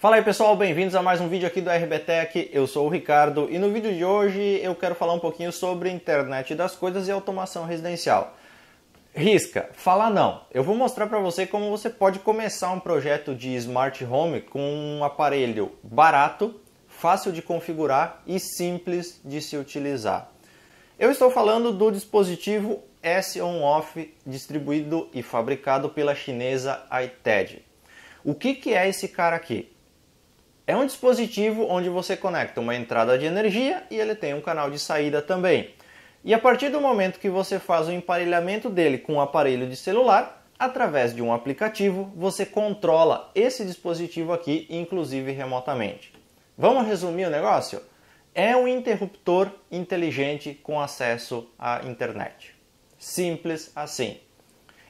Fala aí pessoal, bem-vindos a mais um vídeo aqui do RBTech, eu sou o Ricardo e no vídeo de hoje eu quero falar um pouquinho sobre internet das coisas e automação residencial. Risca, fala não. Eu vou mostrar para você como você pode começar um projeto de smart home com um aparelho barato, fácil de configurar e simples de se utilizar. Eu estou falando do dispositivo S-on-off distribuído e fabricado pela chinesa iTed. O que, que é esse cara aqui? É um dispositivo onde você conecta uma entrada de energia e ele tem um canal de saída também. E a partir do momento que você faz o emparelhamento dele com o um aparelho de celular, através de um aplicativo, você controla esse dispositivo aqui, inclusive remotamente. Vamos resumir o negócio? É um interruptor inteligente com acesso à internet. Simples assim.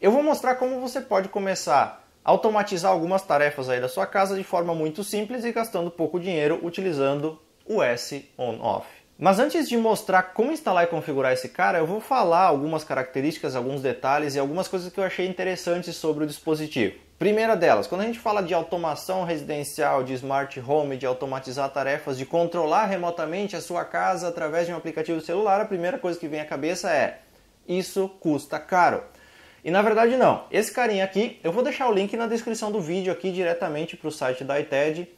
Eu vou mostrar como você pode começar automatizar algumas tarefas aí da sua casa de forma muito simples e gastando pouco dinheiro utilizando o S on-off. Mas antes de mostrar como instalar e configurar esse cara, eu vou falar algumas características, alguns detalhes e algumas coisas que eu achei interessantes sobre o dispositivo. Primeira delas, quando a gente fala de automação residencial, de smart home, de automatizar tarefas, de controlar remotamente a sua casa através de um aplicativo celular, a primeira coisa que vem à cabeça é: isso custa caro. E na verdade não. Esse carinha aqui, eu vou deixar o link na descrição do vídeo aqui diretamente para o site da iTED,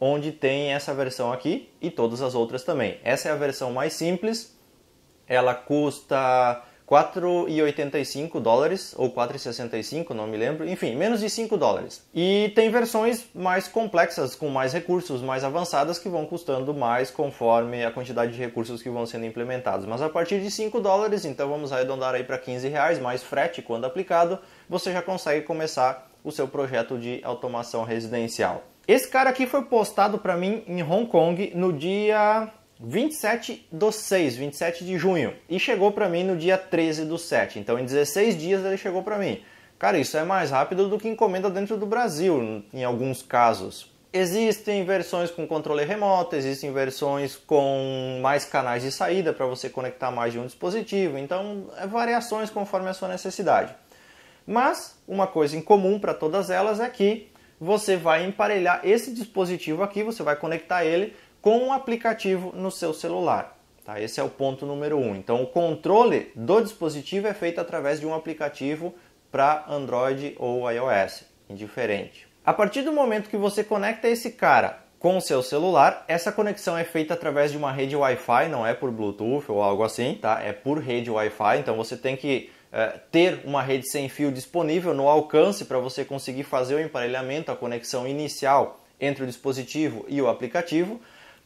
onde tem essa versão aqui e todas as outras também. Essa é a versão mais simples. Ela custa 4,85 dólares ou 4,65, não me lembro, enfim, menos de 5 dólares. E tem versões mais complexas, com mais recursos, mais avançadas, que vão custando mais conforme a quantidade de recursos que vão sendo implementados. Mas a partir de 5 dólares, então vamos arredondar aí para 15 reais, mais frete quando aplicado, você já consegue começar o seu projeto de automação residencial. Esse cara aqui foi postado para mim em Hong Kong no dia 27 do 6, 27 de junho, e chegou para mim no dia 13 do 7. Então, em 16 dias ele chegou para mim. Cara, isso é mais rápido do que encomenda dentro do Brasil, em alguns casos. Existem versões com controle remoto, existem versões com mais canais de saída para você conectar mais de um dispositivo, então é variações conforme a sua necessidade. Mas uma coisa em comum para todas elas é que você vai emparelhar esse dispositivo aqui, você vai conectar ele com um aplicativo no seu celular. Tá? Esse é o ponto número um. Então, o controle do dispositivo é feito através de um aplicativo para Android ou iOS, indiferente. A partir do momento que você conecta esse cara com o seu celular, essa conexão é feita através de uma rede Wi-Fi, não é por Bluetooth ou algo assim, tá? É por rede Wi-Fi, então você tem que é, ter uma rede sem fio disponível no alcance para você conseguir fazer o emparelhamento, a conexão inicial entre o dispositivo e o aplicativo.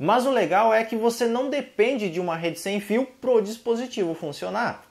Mas o legal é que você não depende de uma rede sem fio para o dispositivo funcionar.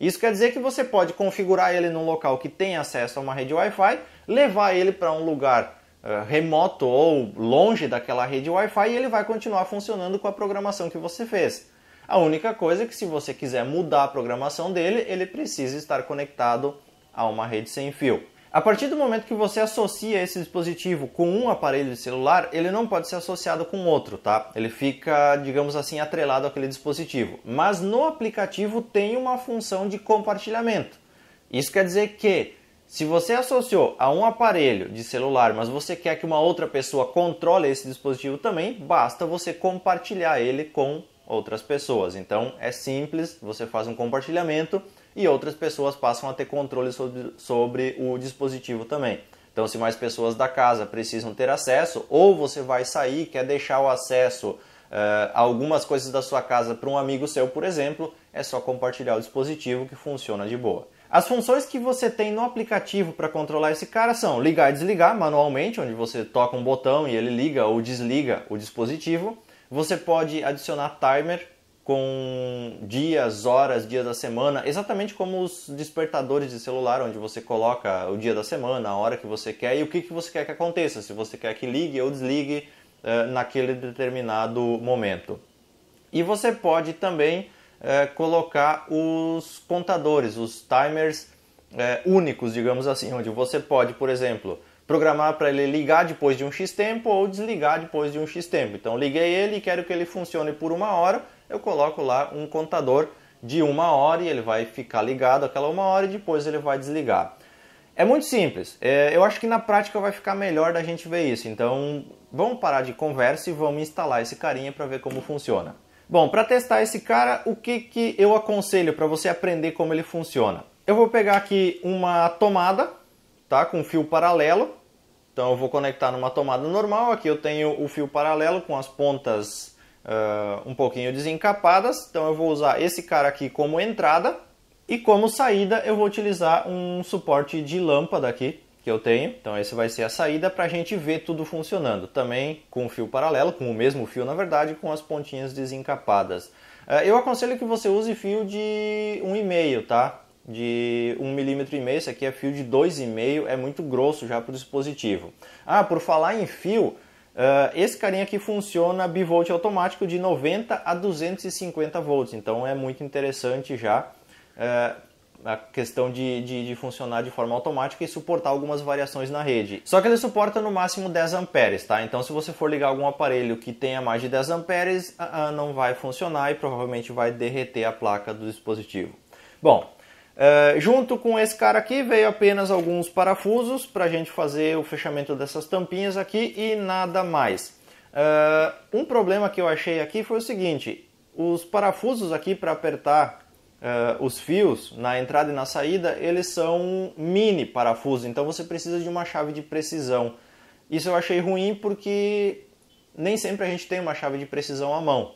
Isso quer dizer que você pode configurar ele num local que tem acesso a uma rede Wi-Fi, levar ele para um lugar uh, remoto ou longe daquela rede Wi-Fi e ele vai continuar funcionando com a programação que você fez. A única coisa é que se você quiser mudar a programação dele, ele precisa estar conectado a uma rede sem fio. A partir do momento que você associa esse dispositivo com um aparelho de celular, ele não pode ser associado com outro, tá? Ele fica, digamos assim, atrelado àquele dispositivo. Mas no aplicativo tem uma função de compartilhamento. Isso quer dizer que se você associou a um aparelho de celular, mas você quer que uma outra pessoa controle esse dispositivo também, basta você compartilhar ele com outras pessoas. Então é simples, você faz um compartilhamento e outras pessoas passam a ter controle sobre, sobre o dispositivo também. Então, se mais pessoas da casa precisam ter acesso, ou você vai sair, quer deixar o acesso Uh, algumas coisas da sua casa para um amigo seu, por exemplo, é só compartilhar o dispositivo que funciona de boa. As funções que você tem no aplicativo para controlar esse cara são ligar e desligar manualmente, onde você toca um botão e ele liga ou desliga o dispositivo. Você pode adicionar timer, com dias, horas, dias da semana, exatamente como os despertadores de celular, onde você coloca o dia da semana, a hora que você quer e o que, que você quer que aconteça, se você quer que ligue ou desligue eh, naquele determinado momento. E você pode também eh, colocar os contadores, os timers eh, únicos, digamos assim, onde você pode, por exemplo, programar para ele ligar depois de um X tempo ou desligar depois de um X tempo. Então, liguei ele e quero que ele funcione por uma hora eu coloco lá um contador de uma hora e ele vai ficar ligado aquela uma hora e depois ele vai desligar. É muito simples. É, eu acho que na prática vai ficar melhor da gente ver isso. Então vamos parar de conversa e vamos instalar esse carinha para ver como funciona. Bom, para testar esse cara, o que, que eu aconselho para você aprender como ele funciona? Eu vou pegar aqui uma tomada, tá, com fio paralelo. Então eu vou conectar numa tomada normal. Aqui eu tenho o fio paralelo com as pontas uh, um pouquinho desencapadas. Então eu vou usar esse cara aqui como entrada e como saída eu vou utilizar um suporte de lâmpada aqui que eu tenho. Então esse vai ser a saída para a gente ver tudo funcionando. Também com fio paralelo, com o mesmo fio na verdade, com as pontinhas desencapadas. Uh, eu aconselho que você use fio de 1,5, tá? de 1,5 mm, esse aqui é fio de 2,5, é muito grosso já para o dispositivo. Ah, por falar em fio, Uh, esse carinha aqui funciona bivolt automático de 90 a 250 volts, então é muito interessante já uh, a questão de, de, de, funcionar de forma automática e suportar algumas variações na rede. Só que ele suporta no máximo 10 amperes, tá? Então se você for ligar algum aparelho que tenha mais de 10 amperes, uh, não vai funcionar e provavelmente vai derreter a placa do dispositivo. Bom, eh, junto com esse cara aqui veio apenas alguns parafusos para a gente fazer o fechamento dessas tampinhas aqui e nada mais. Uh, um problema que eu achei aqui foi o seguinte, os parafusos aqui para apertar uh, os fios na entrada e na saída, eles são mini parafusos, então você precisa de uma chave de precisão. Isso eu achei ruim porque nem sempre a gente tem uma chave de precisão à mão.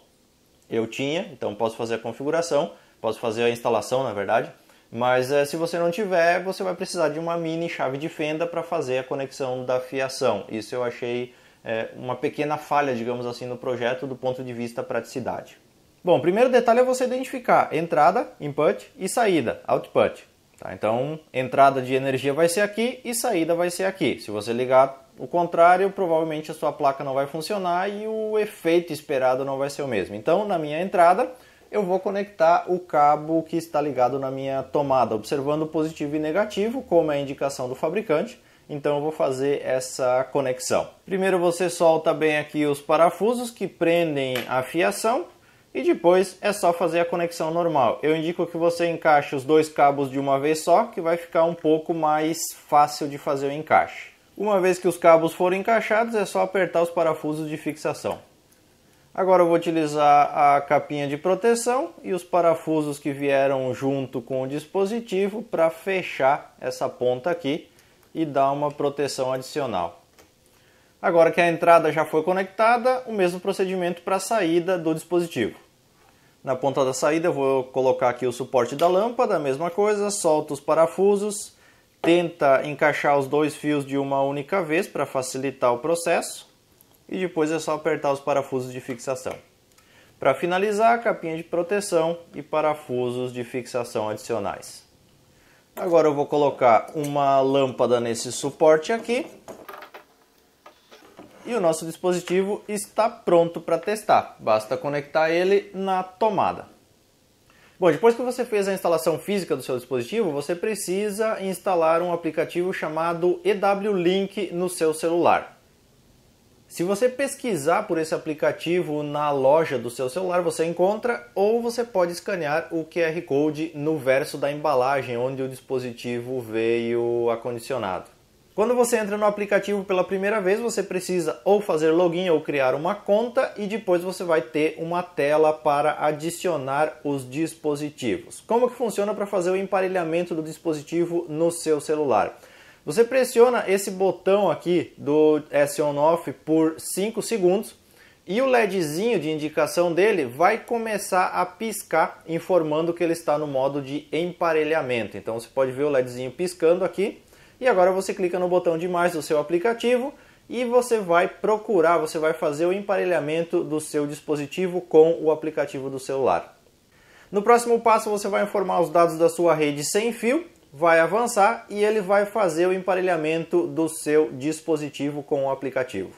Eu tinha, então posso fazer a configuração, posso fazer a instalação na verdade, mas eh, se você não tiver, você vai precisar de uma mini chave de fenda para fazer a conexão da fiação. Isso eu achei é, uma pequena falha, digamos assim, no projeto do ponto de vista praticidade. Bom, primeiro detalhe é você identificar entrada, input, e saída, output. Tá? Então, entrada de energia vai ser aqui e saída vai ser aqui. Se você ligar o contrário, provavelmente a sua placa não vai funcionar e o efeito esperado não vai ser o mesmo. Então, na minha entrada, eu vou conectar o cabo que está ligado na minha tomada, observando positivo e negativo, como é a indicação do fabricante. Então eu vou fazer essa conexão. Primeiro você solta bem aqui os parafusos que prendem a fiação e depois é só fazer a conexão normal. Eu indico que você encaixe os dois cabos de uma vez só, que vai ficar um pouco mais fácil de fazer o encaixe. Uma vez que os cabos foram encaixados, é só apertar os parafusos de fixação. Agora eu vou utilizar a capinha de proteção e os parafusos que vieram junto com o dispositivo para fechar essa ponta aqui e dar uma proteção adicional. Agora que a entrada já foi conectada, o mesmo procedimento para a saída do dispositivo. Na ponta da saída eu vou colocar aqui o suporte da lâmpada, a mesma coisa, solta os parafusos, tenta encaixar os dois fios de uma única vez para facilitar o processo e depois é só apertar os parafusos de fixação. Para finalizar, capinha de proteção e parafusos de fixação adicionais. Agora eu vou colocar uma lâmpada nesse suporte aqui. E o nosso dispositivo está pronto para testar. Basta conectar ele na tomada. Bom, depois que você fez a instalação física do seu dispositivo, você precisa instalar um aplicativo chamado EW Link no seu celular. Se você pesquisar por esse aplicativo na loja do seu celular, você encontra ou você pode escanear o QR Code no verso da embalagem onde o dispositivo veio acondicionado. Quando você entra no aplicativo pela primeira vez, você precisa ou fazer login ou criar uma conta e depois você vai ter uma tela para adicionar os dispositivos. Como que funciona para fazer o emparelhamento do dispositivo no seu celular? Você pressiona esse botão aqui do S on off por 5 segundos e o LEDzinho de indicação dele vai começar a piscar, informando que ele está no modo de emparelhamento. Então você pode ver o LEDzinho piscando aqui. E agora você clica no botão de mais do seu aplicativo e você vai procurar, você vai fazer o emparelhamento do seu dispositivo com o aplicativo do celular. No próximo passo você vai informar os dados da sua rede sem fio vai avançar e ele vai fazer o emparelhamento do seu dispositivo com o aplicativo.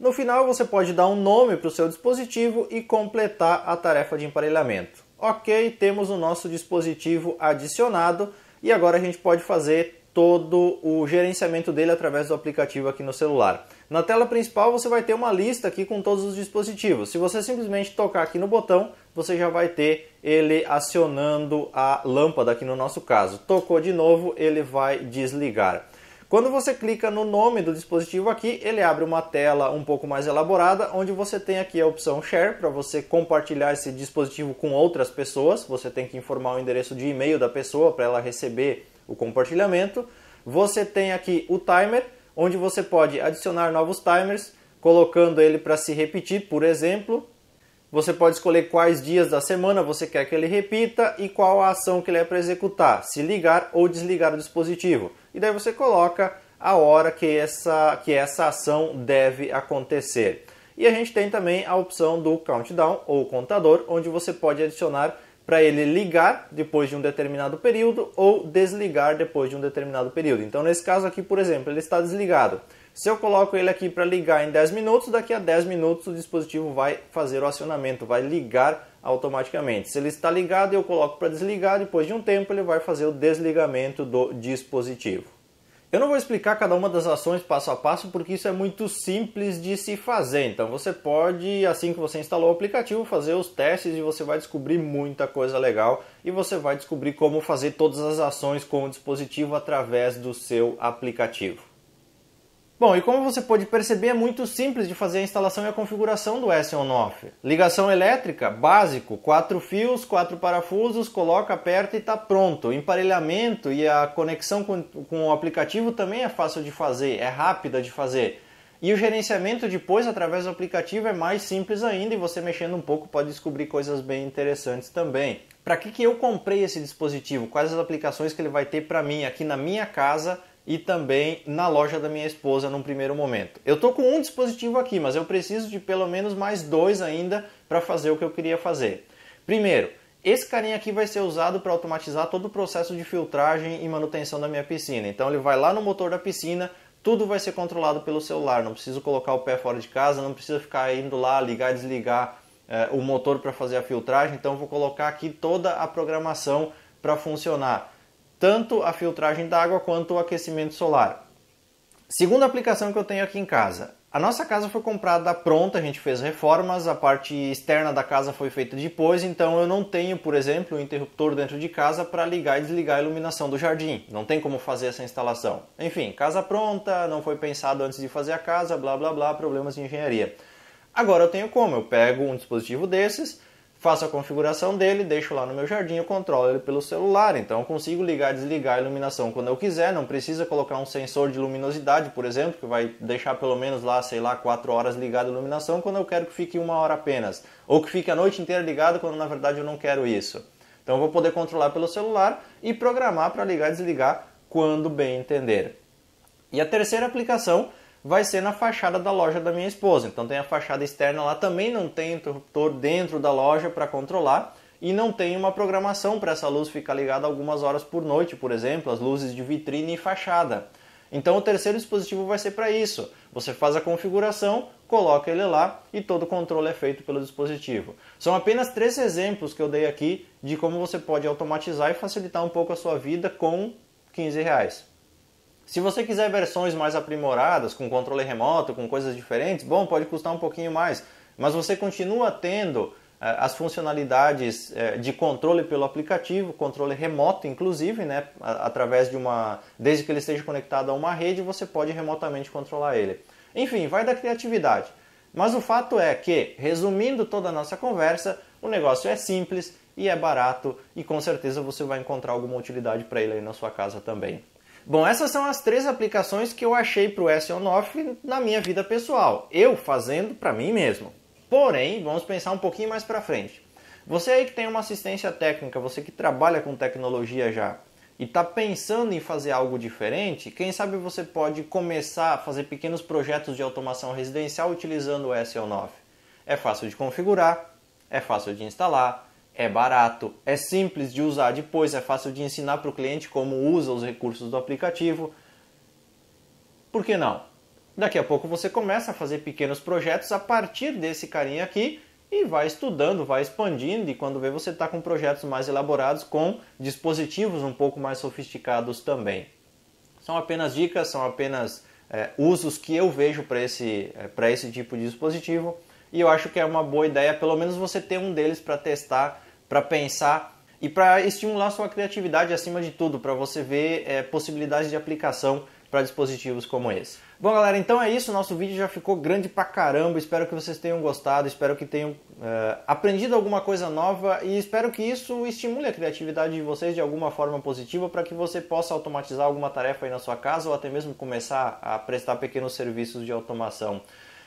No final, você pode dar um nome para o seu dispositivo e completar a tarefa de emparelhamento. Ok, temos o nosso dispositivo adicionado e agora a gente pode fazer todo o gerenciamento dele através do aplicativo aqui no celular. Na tela principal você vai ter uma lista aqui com todos os dispositivos. Se você simplesmente tocar aqui no botão, você já vai ter ele acionando a lâmpada aqui no nosso caso. Tocou de novo, ele vai desligar. Quando você clica no nome do dispositivo aqui, ele abre uma tela um pouco mais elaborada, onde você tem aqui a opção Share para você compartilhar esse dispositivo com outras pessoas. Você tem que informar o endereço de e-mail da pessoa para ela receber o compartilhamento. Você tem aqui o timer, onde você pode adicionar novos timers, colocando ele para se repetir, por exemplo. Você pode escolher quais dias da semana você quer que ele repita e qual a ação que ele é para executar, se ligar ou desligar o dispositivo. E daí você coloca a hora que essa, que essa ação deve acontecer. E a gente tem também a opção do countdown ou contador, onde você pode adicionar para ele ligar depois de um determinado período ou desligar depois de um determinado período. Então, nesse caso aqui, por exemplo, ele está desligado. Se eu coloco ele aqui para ligar em 10 minutos, daqui a 10 minutos o dispositivo vai fazer o acionamento, vai ligar automaticamente. Se ele está ligado, eu coloco para desligar, depois de um tempo ele vai fazer o desligamento do dispositivo. Eu não vou explicar cada uma das ações passo a passo porque isso é muito simples de se fazer. Então você pode, assim que você instalou o aplicativo, fazer os testes e você vai descobrir muita coisa legal e você vai descobrir como fazer todas as ações com o dispositivo através do seu aplicativo. Bom, e como você pode perceber, é muito simples de fazer a instalação e a configuração do S-ON-OFF. Ligação elétrica, básico, quatro fios, quatro parafusos, coloca, aperta e está pronto. emparelhamento e a conexão com, com o aplicativo também é fácil de fazer, é rápida de fazer. E o gerenciamento depois através do aplicativo é mais simples ainda e você mexendo um pouco pode descobrir coisas bem interessantes também. Para que, que eu comprei esse dispositivo? Quais as aplicações que ele vai ter para mim aqui na minha casa e também na loja da minha esposa num primeiro momento. Eu tô com um dispositivo aqui, mas eu preciso de pelo menos mais dois ainda para fazer o que eu queria fazer. Primeiro, esse carinha aqui vai ser usado para automatizar todo o processo de filtragem e manutenção da minha piscina. Então ele vai lá no motor da piscina, tudo vai ser controlado pelo celular. Não preciso colocar o pé fora de casa, não precisa ficar indo lá ligar e desligar eh, o motor para fazer a filtragem. Então vou colocar aqui toda a programação para funcionar tanto a filtragem d'água quanto o aquecimento solar. Segunda aplicação que eu tenho aqui em casa. A nossa casa foi comprada pronta, a gente fez reformas, a parte externa da casa foi feita depois, então eu não tenho, por exemplo, um interruptor dentro de casa para ligar e desligar a iluminação do jardim. Não tem como fazer essa instalação. Enfim, casa pronta, não foi pensado antes de fazer a casa, blá blá blá, problemas de engenharia. Agora eu tenho como, eu pego um dispositivo desses, faço a configuração dele, deixo lá no meu jardim, eu controlo ele pelo celular. Então eu consigo ligar e desligar a iluminação quando eu quiser, não precisa colocar um sensor de luminosidade, por exemplo, que vai deixar pelo menos lá, sei lá, 4 horas ligada a iluminação quando eu quero que fique uma hora apenas. Ou que fique a noite inteira ligado quando na verdade eu não quero isso. Então eu vou poder controlar pelo celular e programar para ligar e desligar quando bem entender. E a terceira aplicação vai ser na fachada da loja da minha esposa. Então tem a fachada externa lá, também não tem interruptor dentro da loja para controlar e não tem uma programação para essa luz ficar ligada algumas horas por noite, por exemplo, as luzes de vitrine e fachada. Então o terceiro dispositivo vai ser para isso. Você faz a configuração, coloca ele lá e todo o controle é feito pelo dispositivo. São apenas três exemplos que eu dei aqui de como você pode automatizar e facilitar um pouco a sua vida com 15 reais. Se você quiser versões mais aprimoradas, com controle remoto, com coisas diferentes, bom, pode custar um pouquinho mais, mas você continua tendo eh, as funcionalidades eh, de controle pelo aplicativo, controle remoto, inclusive, né, através de uma, desde que ele esteja conectado a uma rede, você pode remotamente controlar ele. Enfim, vai da criatividade. Mas o fato é que, resumindo toda a nossa conversa, o negócio é simples e é barato e com certeza você vai encontrar alguma utilidade para ele aí na sua casa também. Bom, essas são as três aplicações que eu achei para o SEO North na minha vida pessoal, eu fazendo para mim mesmo. Porém, vamos pensar um pouquinho mais para frente. Você aí que tem uma assistência técnica, você que trabalha com tecnologia já e está pensando em fazer algo diferente, quem sabe você pode começar a fazer pequenos projetos de automação residencial utilizando o SEO9. É fácil de configurar, é fácil de instalar, é barato, é simples de usar depois, é fácil de ensinar para o cliente como usa os recursos do aplicativo. Por que não? Daqui a pouco você começa a fazer pequenos projetos a partir desse carinha aqui e vai estudando, vai expandindo e quando vê você está com projetos mais elaborados com dispositivos um pouco mais sofisticados também. São apenas dicas, são apenas é, usos que eu vejo para esse, é, esse tipo de dispositivo e eu acho que é uma boa ideia, pelo menos você ter um deles para testar para pensar e para estimular sua criatividade acima de tudo, para você ver é, possibilidades de aplicação para dispositivos como esse. Bom, galera, então é isso. Nosso vídeo já ficou grande pra caramba. Espero que vocês tenham gostado, espero que tenham é, aprendido alguma coisa nova e espero que isso estimule a criatividade de vocês de alguma forma positiva para que você possa automatizar alguma tarefa aí na sua casa ou até mesmo começar a prestar pequenos serviços de automação.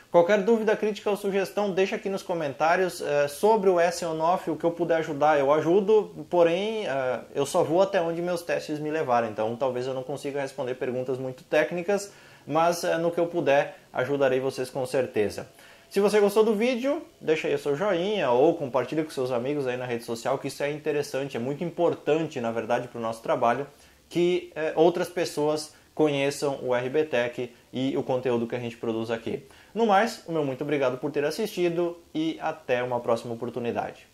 Qualquer dúvida, crítica ou sugestão, deixa aqui nos comentários é, sobre o S on-off, o que eu puder ajudar, eu ajudo, porém é, eu só vou até onde meus testes me levarem, então talvez eu não consiga responder perguntas muito técnicas, mas é, no que eu puder ajudarei vocês com certeza. Se você gostou do vídeo, deixa aí o seu joinha ou compartilha com seus amigos aí na rede social, que isso é interessante, é muito importante, na verdade, para o nosso trabalho, que outras pessoas conheçam o RBTech e o conteúdo que a gente produz aqui. No mais, o meu muito obrigado por ter assistido e até uma próxima oportunidade.